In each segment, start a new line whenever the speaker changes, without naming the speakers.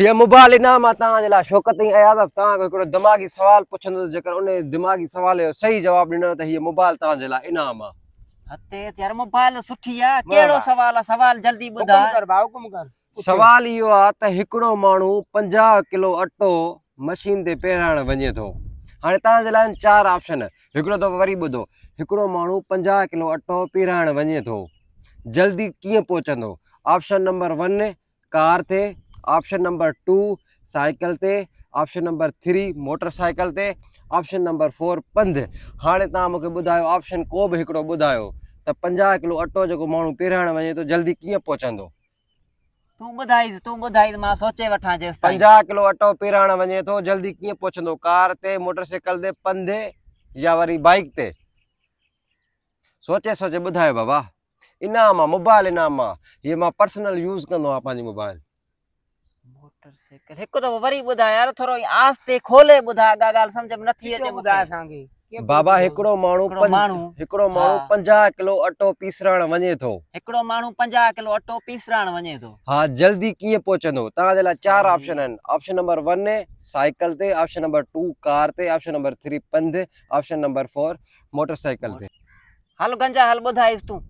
ये मुबाल इनाम आहे शौक़त आया दिमाग़ी सुवाल पुछंदो उन दिमाग़ी सुवाल जो सही जवाबु ॾिनो त हीअ मोबाइल तव्हांजे इनाम आहे
हते यार मोबाइल सुठी आहे कहिड़ो सवाल आहे सवाल जल्दी ॿुधाए कर भाउ हुकुम कर
सवाल इहो आहे त हिकिड़ो माण्हू पंजाह किलो अटो मशीन ते पेराइण वञे थो हाणे तव्हांजे लाइ चारि ऑप्शन हिकिड़ो दफ़ो वरी ॿुधो हिकिड़ो माण्हू पंजाह किलो अटो पीराइण वञे थो जल्दी कीअं पहुचंदो ऑप्शन नंबर वन कार ते অপশন নাম্বার 2 সাইকেল তে অপশন নাম্বার 3 মোটরসাইকেল তে অপশন নাম্বার 4 পন্ধ হালে তা মকে বুদায়ো অপশন কো বহকড়ো বুদায়ো তা 50 কিলো আটো যো মানু পেরাণ বজে তো জলদি কিয় পৌঁছندو তো বুদাই তো বুদাই মা সোচে ওয়াঠা জে 50 কিলো আটো পেরাণ বজে তো জলদি কিয় পৌঁছندو কার তে মোটরসাইকেল দে পন্ধে যवारी বাইক তে সোচে সোচে বুদায়ো বাবা ইনাম মোবাইল ইনাম ই মা পার্সোনাল ইউজ করনো আপা জি মোবাইল
मोटरसाइकिल हिकु दफ़ो वरी ॿुधाए यार थोरो आस्ते खोले ॿुधाए अॻा ॻाल्हि सम्झ में नथी अचे ॿुधाए असांखे
बाबा हिकिड़ो माण्हू माण्हू हिकिड़ो माण्हू पंजाह किलो अटो पीसराइण वञे थो
हिकिड़ो माण्हू पंजाह किलो अटो पीसराइण वञे थो
हा जल्दी कीअं पहुचंदो तव्हांजे लाइ चार ऑप्शन आहिनि ऑप्शन नंबर वन साइकिल ते ऑप्शन नंबर टू कार ते ऑप्शन नंबर थ्री पंधु ऑप्शन नंबर फोर मोटरसाइकिल ते हल गंजा हल ॿुधाइसि तूं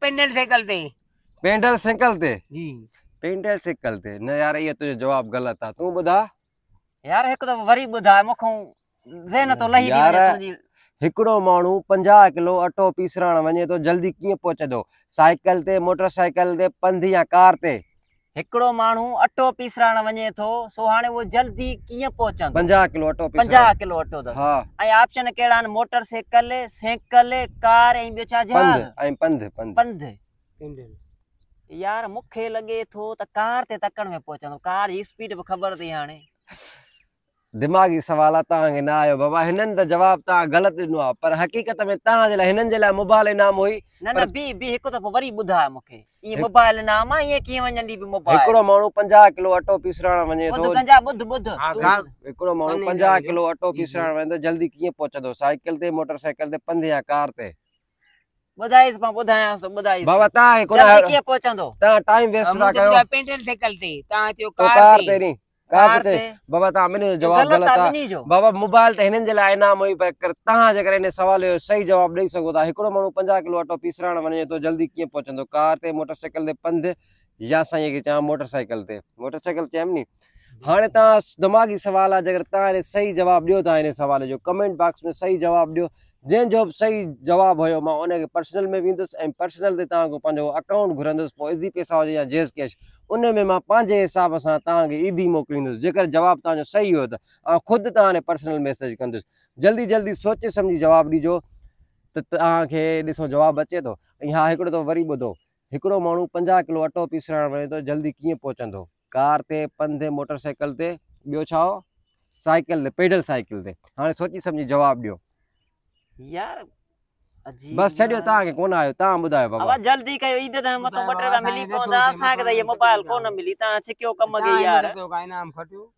पेंडल साइकिल ते
पेंडल साइकिल ते जी પેન્ટેલ સિકલ તે ન યાર એ તો જવાબ ગલત આ તું બધા
यार हिकु दफ़ो तो वरी ॿुधाए मूंखां ज़हन थो तो लही यार
हिकिड़ो माण्हू पंजाह किलो अटो पीसरण वञे थो तो जल्दी कीअं पहुचंदो साइकिल ते मोटरसाइकिल ते पंधु या कार ते हिकिड़ो माण्हू
अटो पीसरण वञे थो सो हाणे उहो जल्दी कीअं पहुचंदो पंजाह
किलो अटो पंजाह
किलो अटो अथसि हा ऐं ऑप्शन कहिड़ा आहिनि मोटरसाइकिल साइकिल कार ऐं ॿियो छा जहाज
ऐं पंधु पंधु पंधु
यार मूंखे लॻे थो त कार ते तकड़ में पहुचंदो कार जी स्पीड बि ख़बर अथई हाणे
दिमाग़ी सवाल तव्हांखे न आयो बाबा हिननि त जवाबु तव्हां ग़लति ॾिनो आहे पर हक़ीक़त में तव्हांजे लाइ हिननि जे लाइ मोबाइल इनाम हुई न न
बी बी हिकु दफ़ो वरी ॿुधाए मूंखे ईअं मोबाइल इनाम आहे ईअं कीअं वञंदी बि मोबाइल हिकिड़ो
माण्हू पंजाह किलो अटो पीसराइण वञे थो
ॿुध ॿुध हिकिड़ो
माण्हू पंजाह किलो अटो पीसराइण वञे थो जल्दी कीअं पहुचंदो साइकिल ते मोटर साइकिल ते पंधु या कार ते
ॿुधाइसि मां ॿुधायांसि थो ॿुधाइसि बाबा तव्हां हिकु कीअं पहुचंदो
तव्हां टाइम वेस्ट था कयो
पेंडल ते कल ते तव्हां चयो
कार ते कार ते बाबा तव्हां मिनो जवाब गलत आहे बाबा मोबाइल त हिननि जे इनाम हुई पर तव्हां जेकर हिन सवाल जो सही जवाब ॾेई सघो था हिकिड़ो माण्हू पंजाह किलो अटो पीसराइण वञे थो जल्दी कीअं पहुचंदो कार ते मोटरसाइकिल ते पंधु या साईं खे चवां मोटरसाइकिल ते मोटरसाइकिल चयमि नी हाँ तव्हां दिमाग़ी सुवाल आहे जेकर तव्हां सही जवाब ॾियो था जो कमेंट बॉक्स में सही जवाब ॾियो जै बि सही जवाब हुयो मां पर्सनल में वेंदुसि ऐं पर्सनल से तुमको अकाउंट घुरंदुसि पोइ इज़ी पैसा हुजे या जेस कैश उन में मां पंहिंजे हिसाब सां तव्हांखे ईदी मोकिलींदुसि जेकर जवाबु तव्हांजो सही हुयो त ऐं ख़ुदि पर्सनल मैसेज कंदुसि जल्दी जल्दी सोचे सम्झी जवाब ॾिजो तो तव्हांखे ॾिसो जवाबु अचे तो हाँ एक हिकिड़ो त वरी ॿुधो हिकिड़ो माण्हू पंजाहु किलो अटो पीसराइण वञे थो जल्दी कीअं पहुचंदो કાર તે પંધે મોટરસાઇકલ તે ॿियो छा साइकिल ते पैडल साइकिल ते हाणे सोची सम्झी जवाबु ॾियो यार बस छॾियो तव्हांखे कोन आयो तव्हां ॿुधायो बाबा
जल्दी कयो ईद त मथो ॿ मिली पवंदा असांखे त इहे मोबाइल कोन मिली तव्हां छिकियो कम कई यार
इनाम खटियो